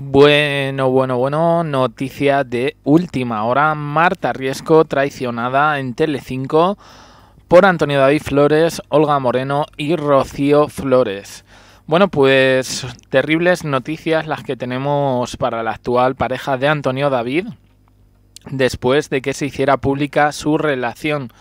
Bueno, bueno, bueno, noticia de última hora. Marta Riesco traicionada en Telecinco por Antonio David Flores, Olga Moreno y Rocío Flores. Bueno, pues terribles noticias las que tenemos para la actual pareja de Antonio David después de que se hiciera pública su relación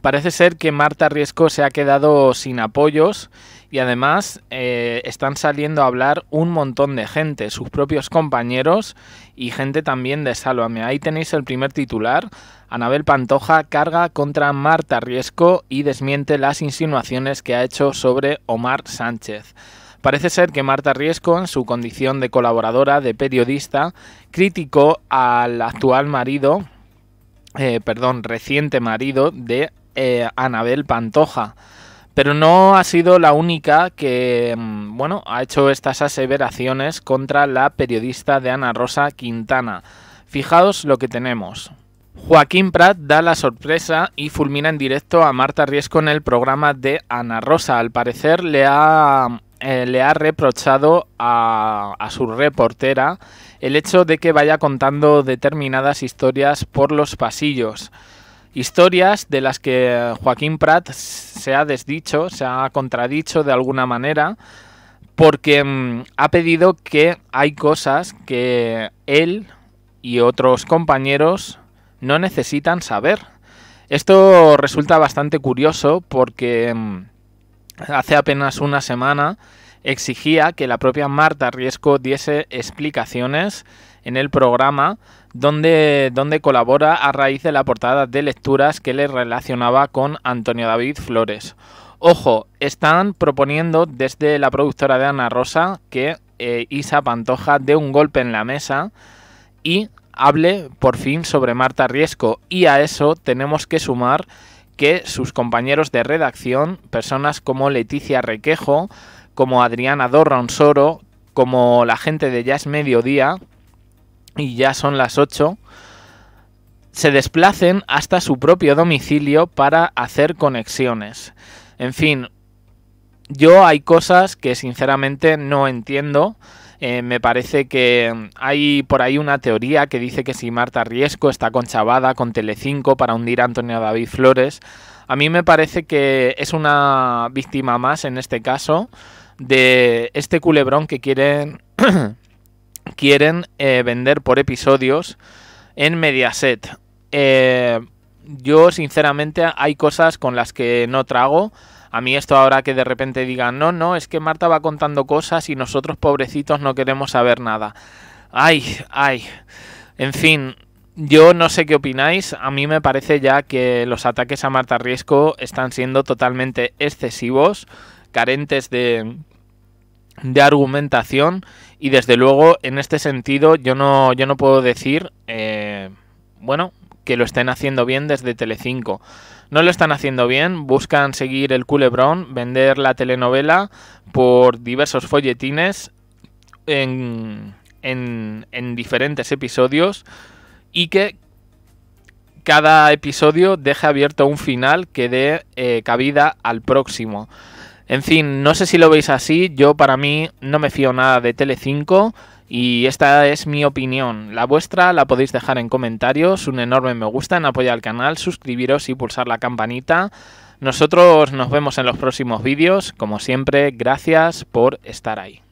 Parece ser que Marta Riesco se ha quedado sin apoyos y además eh, están saliendo a hablar un montón de gente, sus propios compañeros y gente también de Sálvame. Ahí tenéis el primer titular. Anabel Pantoja carga contra Marta Riesco y desmiente las insinuaciones que ha hecho sobre Omar Sánchez. Parece ser que Marta Riesco, en su condición de colaboradora, de periodista, criticó al actual marido, eh, perdón, reciente marido de eh, Anabel Pantoja. Pero no ha sido la única que, mm, bueno, ha hecho estas aseveraciones contra la periodista de Ana Rosa Quintana. Fijaos lo que tenemos. Joaquín Prat da la sorpresa y fulmina en directo a Marta Riesco en el programa de Ana Rosa. Al parecer le ha, eh, reprochado a su reportera el hecho de que vaya contando determinadas historias por los pasillos. Historias de las que Joaquín Prat se ha desdicho, se ha contradicho de alguna manera, porque mm, ha pedido que hay cosas que él y otros compañeros no necesitan saber. Esto resulta bastante curioso porque mm, hace apenas una semana exigía que la propia Marta Riesco diese explicaciones en el programa donde, donde colabora a raíz de la portada de lecturas que le relacionaba con Antonio David Flores. Ojo, están proponiendo desde la productora de Ana Rosa que eh, Isa Pantoja dé un golpe en la mesa y hable por fin sobre Marta Riesco. Y a eso tenemos que sumar que sus compañeros de redacción, personas como Leticia Requejo, como Adriana Soro... como la gente de Ya es mediodía y ya son las 8, se desplacen hasta su propio domicilio para hacer conexiones. En fin, yo hay cosas que sinceramente no entiendo. Eh, me parece que hay por ahí una teoría que dice que si Marta Riesco está conchavada con Telecinco para hundir a Antonio David Flores, a mí me parece que es una víctima más en este caso de este culebrón que quieren, quieren eh, vender por episodios en Mediaset. Eh, yo, sinceramente, hay cosas con las que no trago. A mí esto ahora que de repente digan, no, no, es que Marta va contando cosas y nosotros pobrecitos no queremos saber nada. Ay, ay. En fin, yo no sé qué opináis. A mí me parece ya que los ataques a Marta Riesco están siendo totalmente excesivos, carentes de, de argumentación y desde luego en este sentido yo no, yo no puedo decir, eh, bueno, que lo estén haciendo bien desde Telecinco. No lo están haciendo bien, buscan seguir el culebrón, vender la telenovela por diversos folletines en, diferentes episodios y que cada episodio deje abierto un final que dé eh, cabida al próximo. En fin, no sé si lo veis así, yo para mí no me fío nada de Tele5 y esta es mi opinión. La vuestra la podéis dejar en comentarios, un enorme me gusta en apoyar al canal, suscribiros y pulsar la campanita. Nosotros nos vemos en los próximos vídeos, como siempre, gracias por estar ahí.